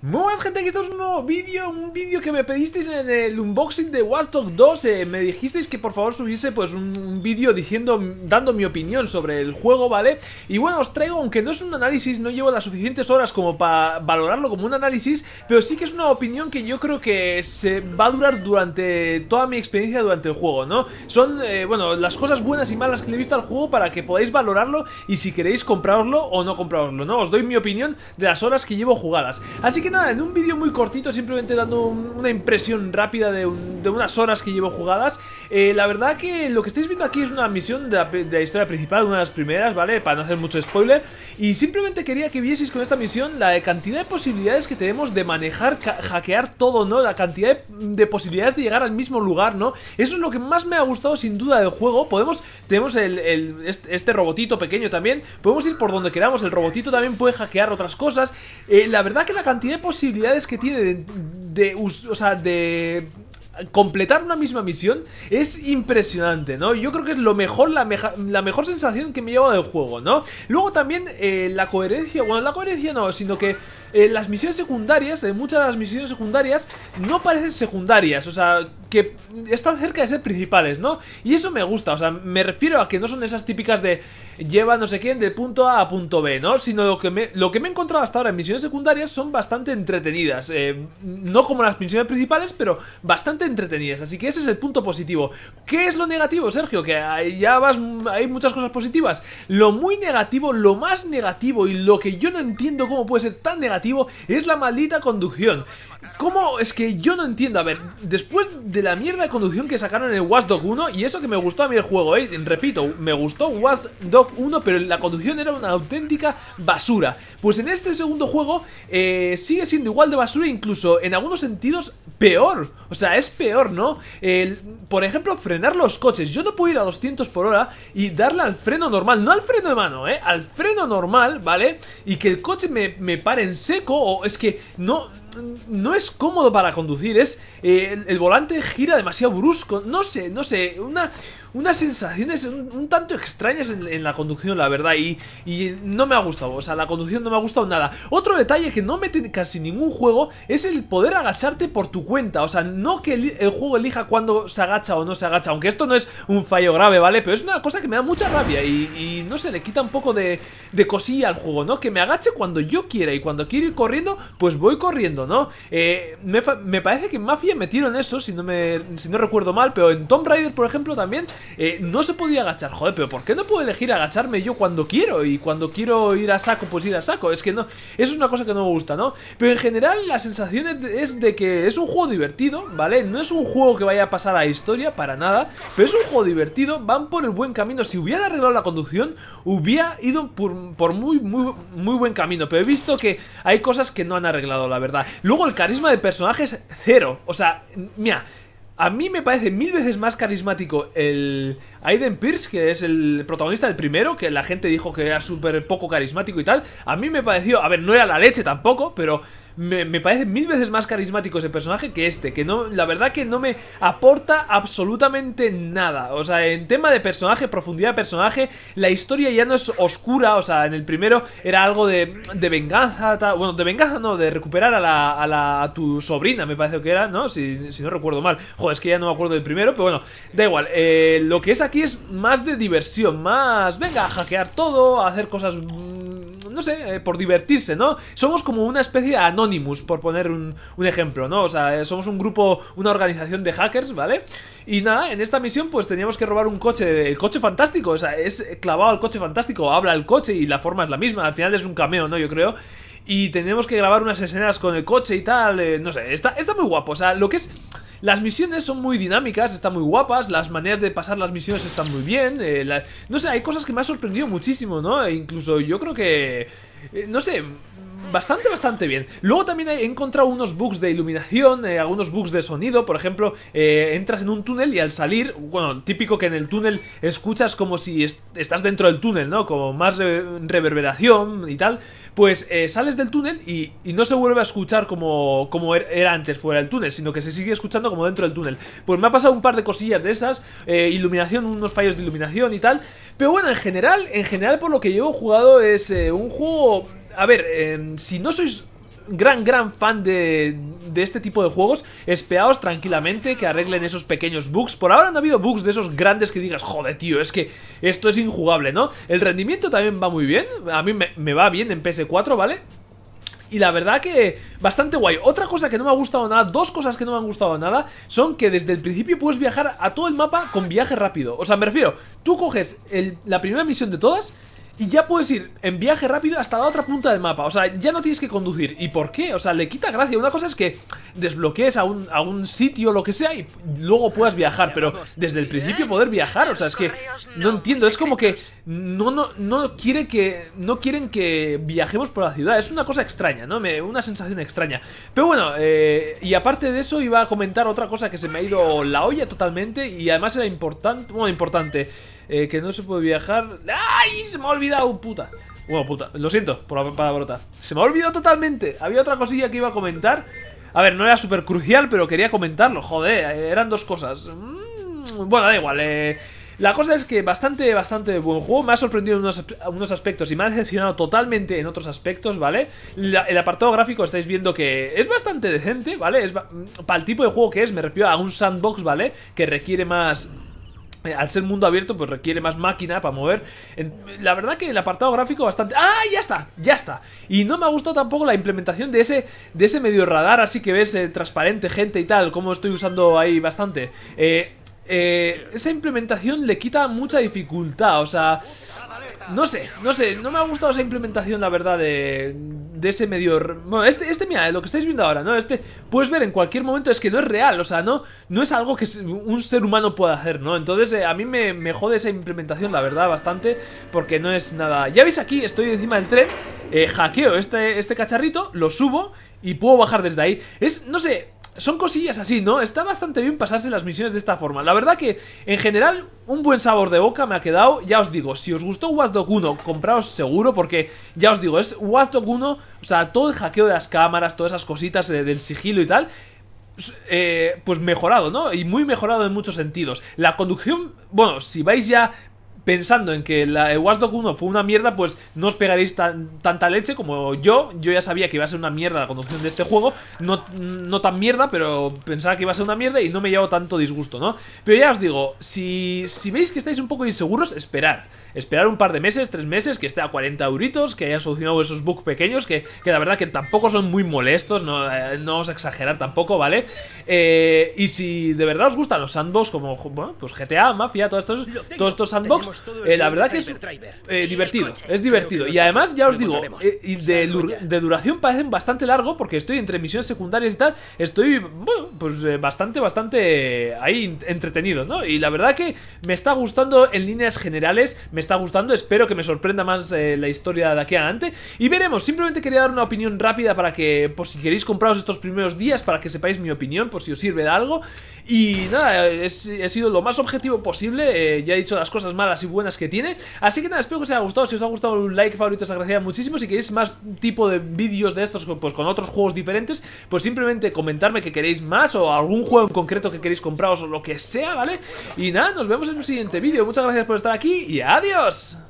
Muy buenas gente, aquí estamos en un nuevo vídeo, un vídeo que me pedisteis en el unboxing de Watch 2 eh, Me dijisteis que por favor subiese pues un, vídeo diciendo, dando mi opinión sobre el juego, ¿vale? Y bueno, os traigo, aunque no es un análisis, no llevo las suficientes horas como para valorarlo como un análisis Pero sí que es una opinión que yo creo que se va a durar durante toda mi experiencia durante el juego, ¿no? Son, eh, bueno, las cosas buenas y malas que le he visto al juego para que podáis valorarlo Y si queréis comprarlo o no comprarlo, ¿no? Os doy mi opinión de las horas que llevo jugadas Así que nada, en un vídeo muy cortito, simplemente dando una impresión rápida de, unas horas que llevo jugadas eh, La verdad que lo que estáis viendo aquí es una misión de la, historia principal, una de las primeras, ¿vale? Para no hacer mucho spoiler Y simplemente quería que vieseis con esta misión la cantidad de posibilidades que tenemos de manejar, hackear todo, ¿no? La cantidad de, posibilidades de llegar al mismo lugar, ¿no? Eso es lo que más me ha gustado sin duda del juego Podemos, tenemos el, este, robotito pequeño también Podemos ir por donde queramos, el robotito también puede hackear otras cosas eh, La verdad que la cantidad posibilidades que tiene de, o sea, de completar una misma misión es impresionante, ¿no? Yo creo que es lo mejor, la, la mejor sensación que me lleva del juego, ¿no? Luego también eh, la coherencia, bueno, la coherencia no, sino que eh, las misiones secundarias, eh, muchas de las misiones secundarias no parecen secundarias, o sea, que están cerca de ser principales, ¿no? Y eso me gusta, o sea, me refiero a que no son esas típicas de lleva no sé quién de punto A a punto B, ¿no? Sino lo que me, lo que me he encontrado hasta ahora en misiones secundarias son bastante entretenidas, eh, no como las misiones principales, pero bastante entretenidas, así que ese es el punto positivo. ¿Qué es lo negativo, Sergio? Que ya vas, hay muchas cosas positivas. Lo muy negativo, lo más negativo y lo que yo no entiendo cómo puede ser tan negativo es la maldita conducción. ¿Cómo? Es que yo no entiendo. A ver, después de la mierda de conducción que sacaron en el Watch Dog 1, y eso que me gustó a mí el juego, ¿eh? repito, me gustó Watch Dog 1, pero la conducción era una auténtica basura. Pues en este segundo juego eh, sigue siendo igual de basura, incluso en algunos sentidos peor. O sea, es peor, ¿no? por ejemplo, frenar los coches. Yo no puedo ir a 200 por hora y darle al freno normal, no al freno de mano, ¿eh? Al freno normal, ¿vale? Y que el coche me, me pare en seco, o es que no no es cómodo para conducir, es eh, el, volante gira demasiado brusco, no sé, no sé, una, unas sensaciones un, tanto extrañas en, la conducción, la verdad, y, y, no me ha gustado, o sea, la conducción no me ha gustado nada. Otro detalle que no mete casi ningún juego es el poder agacharte por tu cuenta, o sea, no que el, juego elija cuando se agacha o no se agacha, aunque esto no es un fallo grave, ¿vale? Pero es una cosa que me da mucha rabia y, y no se le quita un poco de, de cosilla al juego, ¿no? Que me agache cuando yo quiera y cuando quiero ir corriendo, pues voy corriendo, ¿no? Eh, me, parece que en Mafia metieron eso, si no, me, si no recuerdo mal, pero en Tomb Raider, por ejemplo, también eh, no se podía agachar, joder, pero ¿por qué no puedo elegir agacharme yo cuando quiero? Y cuando quiero ir a saco, pues ir a saco. Es que no, eso es una cosa que no me gusta, ¿no? Pero en general la sensación es de, que es un juego divertido, ¿vale? No es un juego que vaya a pasar a historia para nada, pero es un juego divertido, van por el buen camino. Si hubiera arreglado la conducción, hubiera ido por, por muy, muy, muy buen camino, pero he visto que hay cosas que no han arreglado, la verdad. Luego el carisma de personajes, cero. O sea, mira, a mí me parece mil veces más carismático el Aiden Pierce, que es el protagonista del primero, que la gente dijo que era súper poco carismático y tal. A mí me pareció, a ver, no era la leche tampoco, pero me, me, parece mil veces más carismático ese personaje que este, que no, la verdad que no me aporta absolutamente nada. O sea, en tema de personaje, profundidad de personaje, la historia ya no es oscura, o sea, en el primero era algo de, de venganza, bueno, de venganza no, de recuperar a la, a tu sobrina, me parece que era, ¿no? Si, si, no recuerdo mal. Joder, es que ya no me acuerdo del primero, pero bueno, da igual. Eh, lo que es aquí es más de diversión, más, venga, a hackear todo, a hacer cosas no sé, eh, por divertirse, ¿no? Somos como una especie de Anonymous, por poner un, ejemplo, ¿no? O sea, eh, somos un grupo, una organización de hackers, ¿vale? Y nada, en esta misión pues teníamos que robar un coche, el coche fantástico, o sea, es clavado al coche fantástico, habla el coche y la forma es la misma, al final es un cameo, ¿no? Yo creo. Y tenemos que grabar unas escenas con el coche y tal, eh, no sé, está, está muy guapo, o sea, lo que es... Las misiones son muy dinámicas, están muy guapas, las maneras de pasar las misiones están muy bien. Eh, no sé, hay cosas que me han sorprendido muchísimo, ¿no? E incluso yo creo que... Eh, no sé, bastante, bastante bien. Luego también he encontrado unos bugs de iluminación, eh, algunos bugs de sonido. Por ejemplo, eh, entras en un túnel y al salir, bueno, típico que en el túnel escuchas como si estás dentro del túnel, ¿no? Como más reverberación y tal. Pues eh, sales del túnel y, y, no se vuelve a escuchar como, como er-, era antes fuera del túnel, sino que se sigue escuchando como dentro del túnel. Pues me ha pasado un par de cosillas de esas, iluminación, unos fallos de iluminación y tal. Pero bueno, en general, en general por lo que llevo jugado es un juego a ver, em, si no sois gran, gran fan de, este tipo de juegos, Esperaos tranquilamente que arreglen esos pequeños bugs. Por ahora no ha habido bugs de esos grandes que digas, joder, tío, es que esto es injugable, ¿no? El rendimiento también va muy bien, a mí me, va bien en PS4, ¿vale? Y la verdad que bastante guay Otra cosa que no me ha gustado nada, dos cosas que no me han gustado nada Son que desde el principio puedes viajar a todo el mapa con viaje rápido O sea, me refiero, tú coges la primera misión de todas y ya puedes ir en viaje rápido hasta la otra punta del mapa. O sea, ya no tienes que conducir. ¿Y por qué? O sea, le quita gracia. Una cosa es que desbloquees a un, a un sitio, lo que sea, y luego puedas viajar. Pero desde el principio poder viajar, o sea, es que no entiendo. Es como que no, no, no quiere que. No quieren que viajemos por la ciudad. Es una cosa extraña, ¿no? Me, una sensación extraña. Pero bueno, eh, y aparte de eso, iba a comentar otra cosa que se me ha ido la olla totalmente. Y además era importante. Bueno, importante eh, que no se puede viajar. ¡Ay! Se me ha olvidado, puta. Bueno, puta, lo siento por la palabrota. Se me ha olvidado totalmente. Había otra cosilla que iba a comentar. A ver, no era súper crucial, pero quería comentarlo. Joder, eh, eran dos cosas. Mm, bueno, da igual. Eh. la cosa es que bastante, bastante buen juego. Me ha sorprendido en unos, aspectos y me ha decepcionado totalmente en otros aspectos, ¿vale? el apartado gráfico estáis viendo que es bastante decente, ¿vale? Es mm, para el tipo de juego que es, me refiero a un sandbox, ¿vale? Que requiere más eh, al ser mundo abierto, pues requiere más máquina para mover. La verdad que el apartado gráfico bastante... ¡Ah! Ya está, ya está. Y no me ha gustado tampoco la implementación de ese, de ese medio radar, así que ves eh, transparente, gente y tal, como estoy usando ahí bastante. Eh, esa implementación le quita mucha dificultad, o sea... No sé, no sé, no me ha gustado esa implementación, la verdad, de, de ese medio... Bueno, este, este, mira, lo que estáis viendo ahora, ¿no? Este, puedes ver en cualquier momento, es que no es real, o sea, no, no es algo que un ser humano pueda hacer, ¿no? Entonces, eh, a mí me, me jode esa implementación, la verdad, bastante, porque no es nada... Ya veis aquí, estoy encima del tren, eh, hackeo este, este cacharrito, lo subo y puedo bajar desde ahí. Es, no sé, son cosillas así, ¿no? Está bastante bien pasarse las misiones de esta forma. La verdad que, en general, un buen sabor de boca me ha quedado. Ya os digo, si os gustó Wasdog 1, compraos seguro porque, ya os digo, es Wasdog 1, o sea, todo el hackeo de las cámaras, todas esas cositas eh, del sigilo y tal... Eh, pues mejorado, ¿no? Y muy mejorado en muchos sentidos. La conducción, bueno, si vais ya pensando en que la Watch Dogs 1 fue una mierda, pues no os pegaréis tanta leche como yo. Yo ya sabía que iba a ser una mierda la conducción de este juego. No, no tan mierda, pero pensaba que iba a ser una mierda y no me llevo tanto disgusto, ¿no? Pero ya os digo, si, si veis que estáis un poco inseguros, esperar esperar un par de meses, tres meses, que esté a 40 euritos, que hayan solucionado esos bugs pequeños, que, la verdad que tampoco son muy molestos, no, eh, no os exagerar tampoco, ¿vale? Eh, y si de verdad os gustan los sandbox, como bueno, pues GTA, Mafia, todos estos, todos estos sandbox, eh, la verdad que es eh, divertido, es divertido. Y además, ya os digo, eh, de, duración parecen bastante largo porque estoy entre misiones secundarias y tal. Estoy, pues eh, bastante, bastante ahí entretenido, ¿no? Y la verdad que me está gustando en líneas generales, me está gustando. Espero que me sorprenda más la historia de aquí adelante. Y veremos, simplemente quería dar una opinión rápida para que, por si queréis compraros estos primeros días, para que sepáis mi opinión, por si os sirve de algo. Y nada, he sido lo más objetivo posible. ya he dicho las cosas malas y buenas que tiene. Así que nada, espero que os haya gustado. Si os ha gustado, un like favorito os agradecería muchísimo. Si queréis más tipo de vídeos de estos, pues con otros juegos diferentes, pues simplemente comentarme que queréis más o algún juego en concreto que queréis compraros o lo que sea, ¿vale? Y nada, nos vemos en un siguiente vídeo. Muchas gracias por estar aquí y adiós.